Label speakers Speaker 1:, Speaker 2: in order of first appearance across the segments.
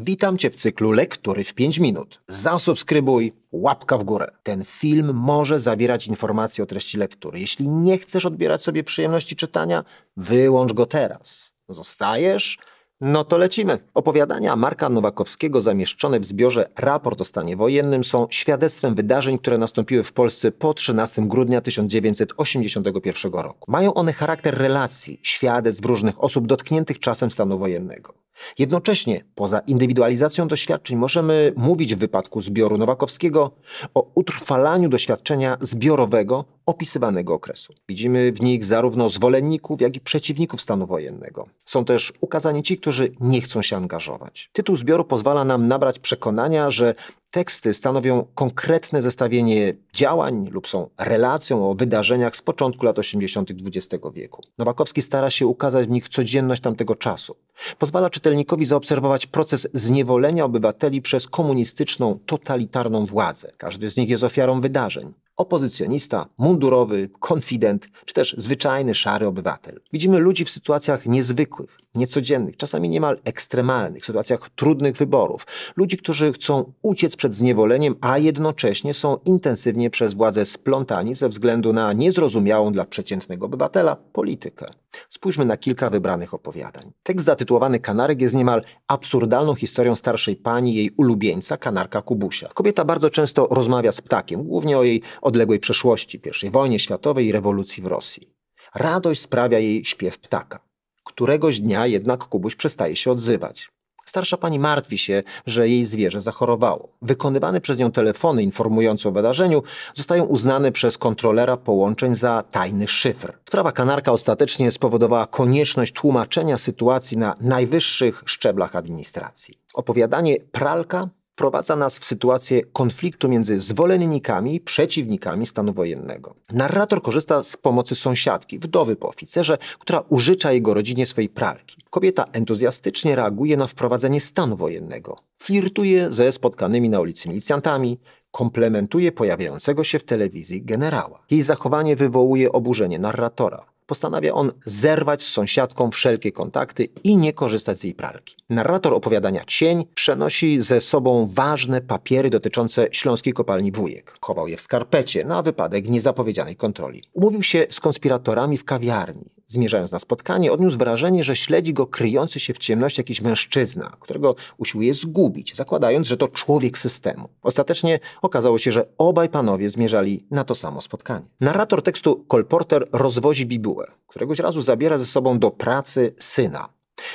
Speaker 1: Witam Cię w cyklu Lektury w 5 minut. Zasubskrybuj, łapka w górę. Ten film może zawierać informacje o treści lektury. Jeśli nie chcesz odbierać sobie przyjemności czytania, wyłącz go teraz. Zostajesz? No to lecimy. Opowiadania Marka Nowakowskiego zamieszczone w zbiorze Raport o stanie wojennym są świadectwem wydarzeń, które nastąpiły w Polsce po 13 grudnia 1981 roku. Mają one charakter relacji, świadectw różnych osób dotkniętych czasem stanu wojennego. Jednocześnie, poza indywidualizacją doświadczeń, możemy mówić w wypadku zbioru Nowakowskiego o utrwalaniu doświadczenia zbiorowego opisywanego okresu. Widzimy w nich zarówno zwolenników, jak i przeciwników stanu wojennego. Są też ukazani ci, którzy nie chcą się angażować. Tytuł zbioru pozwala nam nabrać przekonania, że teksty stanowią konkretne zestawienie działań lub są relacją o wydarzeniach z początku lat 80. XX wieku. Nowakowski stara się ukazać w nich codzienność tamtego czasu. Pozwala czytelnikowi zaobserwować proces zniewolenia obywateli przez komunistyczną, totalitarną władzę. Każdy z nich jest ofiarą wydarzeń. Opozycjonista, mundurowy, konfident, czy też zwyczajny, szary obywatel. Widzimy ludzi w sytuacjach niezwykłych niecodziennych, czasami niemal ekstremalnych sytuacjach trudnych wyborów, ludzi, którzy chcą uciec przed zniewoleniem, a jednocześnie są intensywnie przez władze splątani ze względu na niezrozumiałą dla przeciętnego obywatela politykę. Spójrzmy na kilka wybranych opowiadań. Tekst zatytułowany Kanarek jest niemal absurdalną historią starszej pani, jej ulubieńca, kanarka Kubusia. Kobieta bardzo często rozmawia z ptakiem, głównie o jej odległej przeszłości, pierwszej wojnie światowej i rewolucji w Rosji. Radość sprawia jej śpiew ptaka. Któregoś dnia jednak Kubuś przestaje się odzywać. Starsza pani martwi się, że jej zwierzę zachorowało. Wykonywane przez nią telefony informujące o wydarzeniu zostają uznane przez kontrolera połączeń za tajny szyfr. Sprawa kanarka ostatecznie spowodowała konieczność tłumaczenia sytuacji na najwyższych szczeblach administracji. Opowiadanie pralka wprowadza nas w sytuację konfliktu między zwolennikami i przeciwnikami stanu wojennego. Narrator korzysta z pomocy sąsiadki, wdowy po oficerze, która użycza jego rodzinie swojej pralki. Kobieta entuzjastycznie reaguje na wprowadzenie stanu wojennego. Flirtuje ze spotkanymi na ulicy milicjantami, komplementuje pojawiającego się w telewizji generała. Jej zachowanie wywołuje oburzenie narratora postanawia on zerwać z sąsiadką wszelkie kontakty i nie korzystać z jej pralki. Narrator opowiadania Cień przenosi ze sobą ważne papiery dotyczące śląskiej kopalni Wujek. Chował je w skarpecie na wypadek niezapowiedzianej kontroli. Umówił się z konspiratorami w kawiarni zmierzając na spotkanie, odniósł wrażenie, że śledzi go kryjący się w ciemności jakiś mężczyzna, którego usiłuje zgubić, zakładając, że to człowiek systemu. Ostatecznie okazało się, że obaj panowie zmierzali na to samo spotkanie. Narrator tekstu Kolporter rozwozi bibułę, któregoś razu zabiera ze sobą do pracy syna.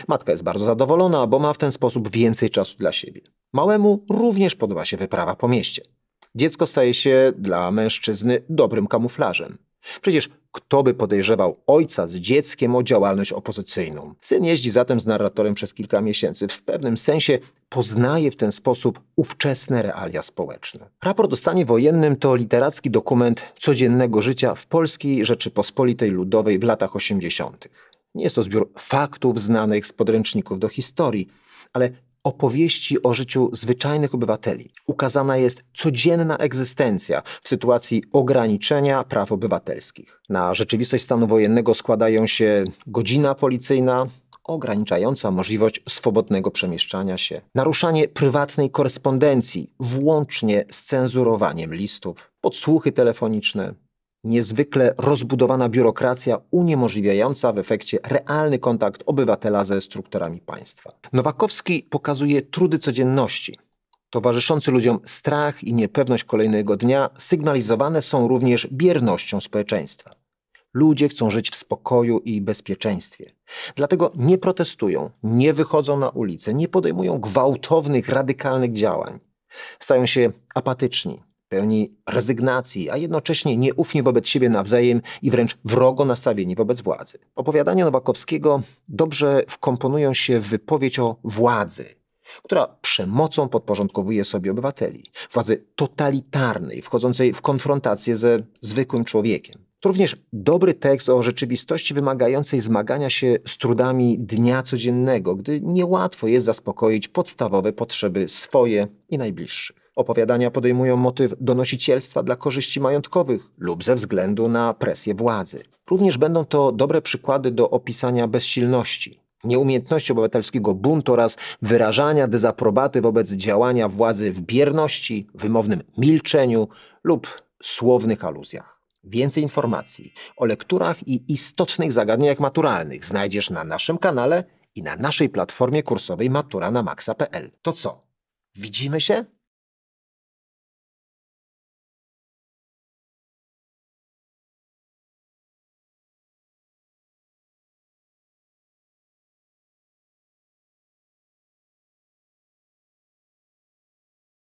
Speaker 1: Matka jest bardzo zadowolona, bo ma w ten sposób więcej czasu dla siebie. Małemu również podoba się wyprawa po mieście. Dziecko staje się dla mężczyzny dobrym kamuflażem. Przecież kto by podejrzewał ojca z dzieckiem o działalność opozycyjną? Syn jeździ zatem z narratorem przez kilka miesięcy. W pewnym sensie poznaje w ten sposób ówczesne realia społeczne. Raport o stanie wojennym to literacki dokument codziennego życia w Polskiej Rzeczypospolitej Ludowej w latach 80. Nie jest to zbiór faktów znanych z podręczników do historii, ale opowieści o życiu zwyczajnych obywateli. Ukazana jest codzienna egzystencja w sytuacji ograniczenia praw obywatelskich. Na rzeczywistość stanu wojennego składają się godzina policyjna, ograniczająca możliwość swobodnego przemieszczania się, naruszanie prywatnej korespondencji, włącznie z cenzurowaniem listów, podsłuchy telefoniczne, niezwykle rozbudowana biurokracja uniemożliwiająca w efekcie realny kontakt obywatela ze strukturami państwa. Nowakowski pokazuje trudy codzienności. Towarzyszący ludziom strach i niepewność kolejnego dnia sygnalizowane są również biernością społeczeństwa. Ludzie chcą żyć w spokoju i bezpieczeństwie. Dlatego nie protestują, nie wychodzą na ulicę, nie podejmują gwałtownych, radykalnych działań. Stają się apatyczni, pełni rezygnacji, a jednocześnie nieufni wobec siebie nawzajem i wręcz wrogo nastawieni wobec władzy. Opowiadania Nowakowskiego dobrze wkomponują się w wypowiedź o władzy, która przemocą podporządkowuje sobie obywateli, władzy totalitarnej, wchodzącej w konfrontację ze zwykłym człowiekiem. To również dobry tekst o rzeczywistości wymagającej zmagania się z trudami dnia codziennego, gdy niełatwo jest zaspokoić podstawowe potrzeby swoje i najbliższych. Opowiadania podejmują motyw donosicielstwa dla korzyści majątkowych lub ze względu na presję władzy. Również będą to dobre przykłady do opisania bezsilności, nieumiejętności obywatelskiego buntu oraz wyrażania dezaprobaty wobec działania władzy w bierności, wymownym milczeniu lub słownych aluzjach. Więcej informacji o lekturach i istotnych zagadnieniach maturalnych znajdziesz na naszym kanale i na naszej platformie kursowej matura na To co? Widzimy się?